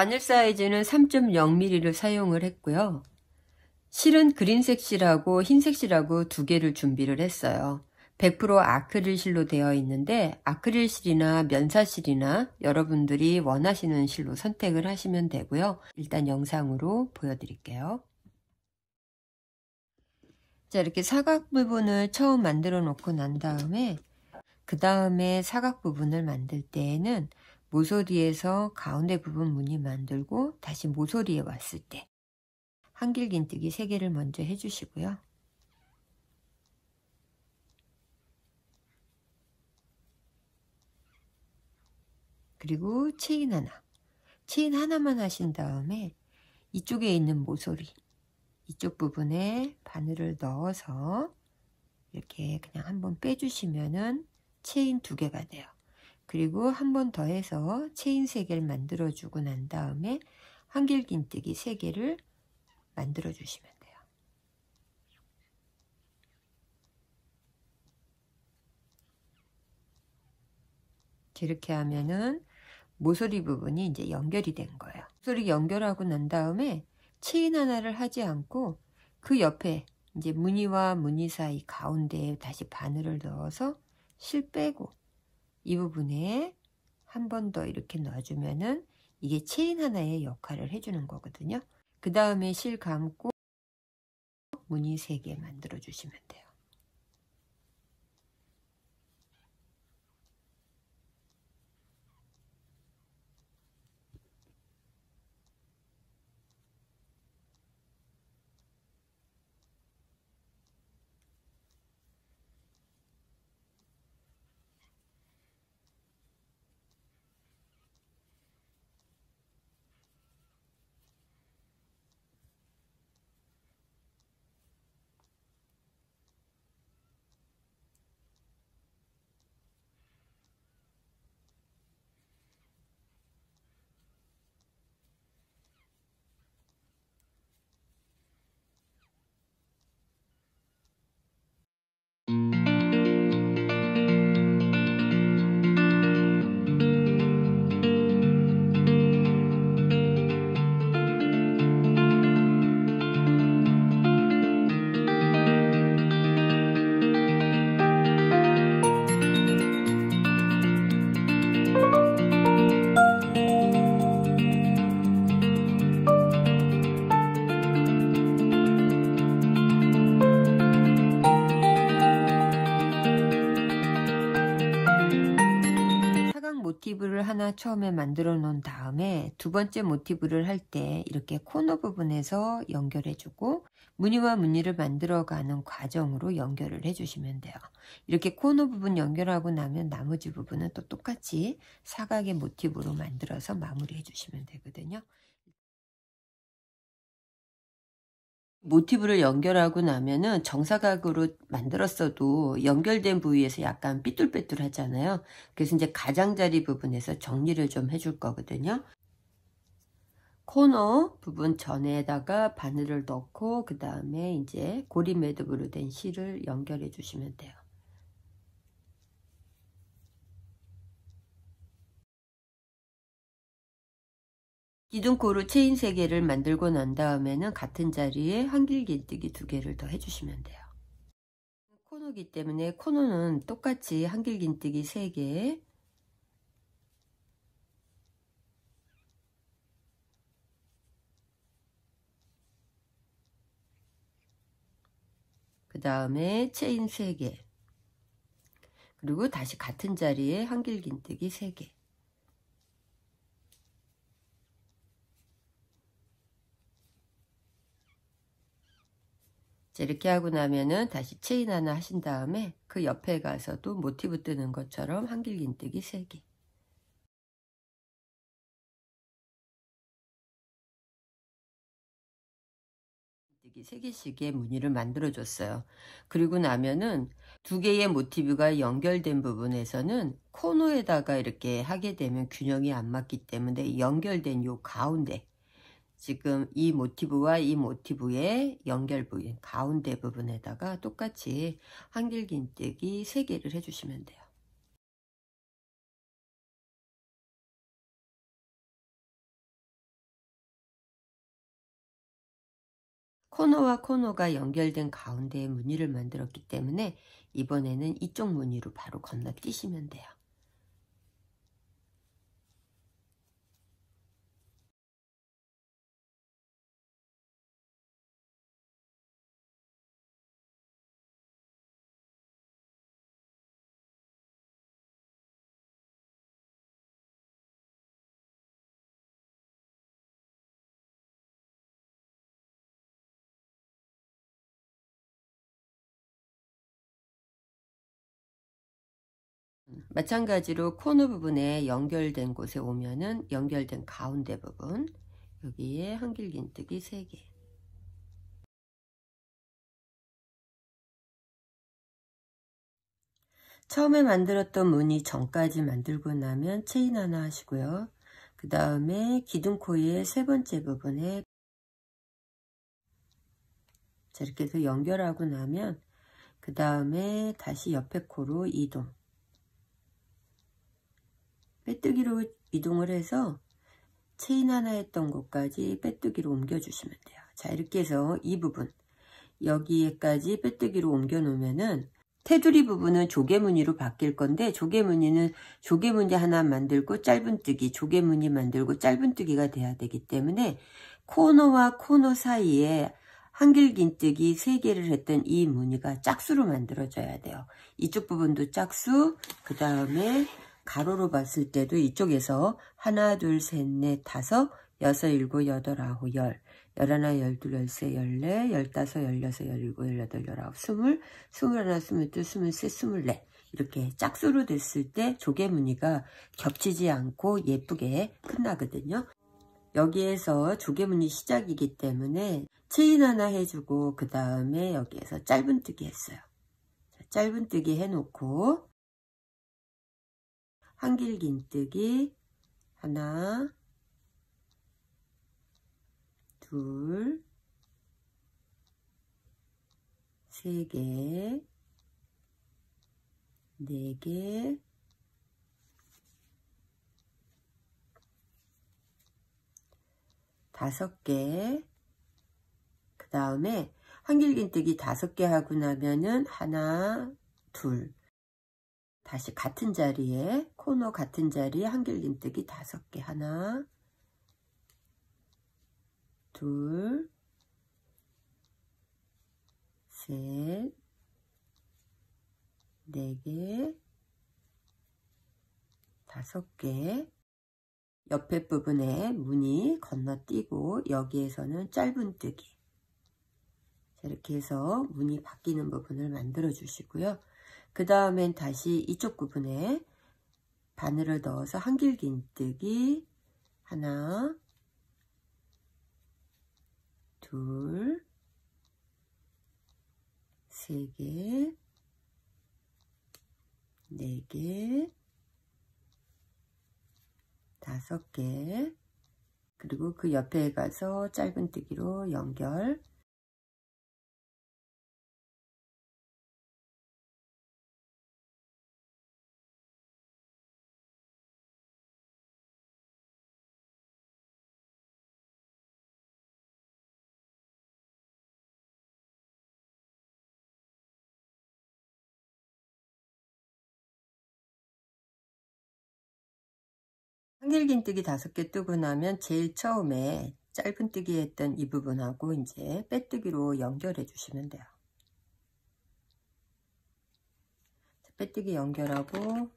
바늘 사이즈는 3.0mm를 사용을 했고요. 실은 그린색 실하고 흰색 실하고 두 개를 준비를 했어요. 100% 아크릴 실로 되어 있는데 아크릴 실이나 면사 실이나 여러분들이 원하시는 실로 선택을 하시면 되고요. 일단 영상으로 보여드릴게요. 자 이렇게 사각 부분을 처음 만들어 놓고 난 다음에 그 다음에 사각 부분을 만들 때에는 모서리에서 가운데 부분 무늬 만들고 다시 모서리에 왔을 때 한길긴뜨기 3개를 먼저 해주시고요. 그리고 체인 하나, 체인 하나만 하신 다음에 이쪽에 있는 모서리, 이쪽 부분에 바늘을 넣어서 이렇게 그냥 한번 빼주시면은 체인 두 개가 돼요. 그리고 한 번 더 해서 체인 3개를 만들어주고 난 다음에 한길긴뜨기 3개를 만들어주시면 돼요. 이렇게 하면은 모서리 부분이 이제 연결이 된 거예요. 모서리 연결하고 난 다음에 체인 하나를 하지 않고 그 옆에 이제 무늬와 무늬 사이 가운데에 다시 바늘을 넣어서 실 빼고 이 부분에 한 번 더 이렇게 넣어주면은 이게 체인 하나의 역할을 해주는 거거든요. 그 다음에 실 감고 무늬 3개 만들어 주시면 돼요. 모티브를 하나 처음에 만들어 놓은 다음에 두 번째 모티브를 할 때 이렇게 코너 부분에서 연결해 주고 무늬와 무늬를 만들어 가는 과정으로 연결을 해 주시면 돼요. 이렇게 코너 부분 연결하고 나면 나머지 부분은 또 똑같이 사각의 모티브로 만들어서 마무리해 주시면 되거든요. 모티브를 연결하고 나면은 정사각으로 만들었어도 연결된 부위에서 약간 삐뚤빼뚤 하잖아요. 그래서 이제 가장자리 부분에서 정리를 좀 해줄 거거든요. 코너 부분 전에다가 바늘을 넣고 그 다음에 이제 고리 매듭으로 된 실을 연결해 주시면 돼요. 기둥코로 체인 3개를 만들고 난 다음에는 같은 자리에 한길길뜨기 2개를 더 해주시면 돼요. 코너기 때문에 코너는 똑같이 한길긴뜨기 3개 그 다음에 체인 3개 그리고 다시 같은 자리에 한길긴뜨기 3개 이렇게 하고 나면은 다시 체인 하나 하신 다음에 그 옆에 가서도 모티브 뜨는 것처럼 한길긴뜨기 3개 뜨 3개씩의 무늬를 만들어 줬어요 그리고 나면은 두 개의 모티브가 연결된 부분에서는 코너에다가 이렇게 하게 되면 균형이 안 맞기 때문에 연결된 요 가운데 지금 이 모티브와 이 모티브의 연결 부위 가운데 부분에다가 똑같이 한길긴뜨기 3개를 해주시면 돼요. 코너와 코너가 연결된 가운데에 무늬를 만들었기 때문에 이번에는 이쪽 무늬로 바로 건너뛰시면 돼요. 마찬가지로 코너 부분에 연결된 곳에 오면은 연결된 가운데 부분 여기에 한길긴뜨기 3개 처음에 만들었던 무늬 전까지 만들고 나면 체인 하나 하시고요. 그 다음에 기둥코의 세 번째 부분에 자, 이렇게 해서 연결하고 나면 그 다음에 다시 옆에 코로 이동 빼뜨기로 이동을 해서 체인 하나 했던 곳까지 빼뜨기로 옮겨주시면 돼요. 자 이렇게 해서 이 부분 여기에까지 빼뜨기로 옮겨 놓으면은 테두리 부분은 조개무늬로 바뀔 건데 조개무늬는 조개무늬 하나 만들고 짧은뜨기 조개무늬 만들고 짧은뜨기가 돼야 되기 때문에 코너와 코너 사이에 한길긴뜨기 3개를 했던 이 무늬가 짝수로 만들어져야 돼요. 이쪽 부분도 짝수 그 다음에 가로로 봤을 때도 이쪽에서 하나 둘 셋 넷 다섯 여섯 일곱 여덟 아홉 열 열하나 열둘 열세 열네 열다섯 열여섯 열일곱 열여덟 열아홉 스물 스물하나 스물둘 스물셋 스물넷 이렇게 짝수로 됐을 때 조개 무늬가 겹치지 않고 예쁘게 끝나거든요. 여기에서 조개무늬 시작이기 때문에 체인 하나 해주고 그 다음에 여기에서 짧은뜨기 했어요. 짧은뜨기 해놓고 한길긴뜨기 하나 둘 세 개 네개 네 다섯 개그 다음에 한길긴뜨기 다섯 개 하고 나면은 하나 둘 다시 같은 자리에 코너 같은 자리에 한길림뜨기 다섯 개 하나 둘셋네개 다섯 개 옆에 부분에 무늬 건너뛰고 여기에서는 짧은뜨기 이렇게 해서 무늬 바뀌는 부분을 만들어 주시고요. 그 다음엔 다시 이쪽 부분에 바늘을 넣어서 한길긴뜨기 하나 둘세개네개 네 다섯 개 그리고 그 옆에 가서 짧은뜨기로 연결 흔길긴뜨기 다섯 개 뜨고 나면 제일 처음에 짧은뜨기 했던 이 부분하고 이제 빼뜨기로 연결해 주시면 돼요. 빼뜨기 연결하고